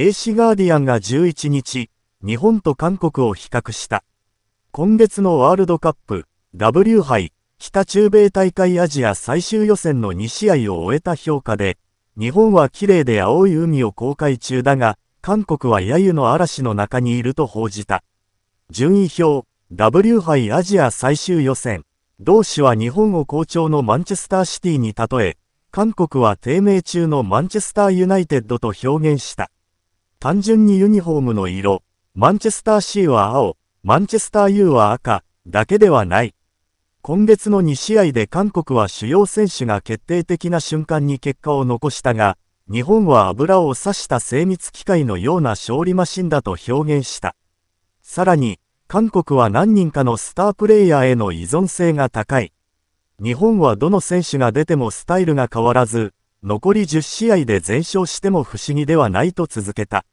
AC ガーディアンが11日、日本と韓国を比較した。今月のワールドカップ W 杯北中米大会アジア最終予選の2試合を終えた評価で、日本は綺麗で青い海を航海中だが、韓国は揶揄の嵐の中にいると報じた。順位表 W 杯アジア最終予選。同志は日本を好調のマンチェスターシティに例え、韓国は低迷中のマンチェスターユナイテッドと表現した。単純にユニフォームの色、マンチェスター C は青、マンチェスター U は赤、だけではない。今月の2試合で韓国は主要選手が決定的な瞬間に結果を残したが、日本は油を刺した精密機械のような勝利マシンだと表現した。さらに、韓国は何人かのスタープレイヤーへの依存性が高い。日本はどの選手が出てもスタイルが変わらず、残り10試合で全勝しても不思議ではないと続けた。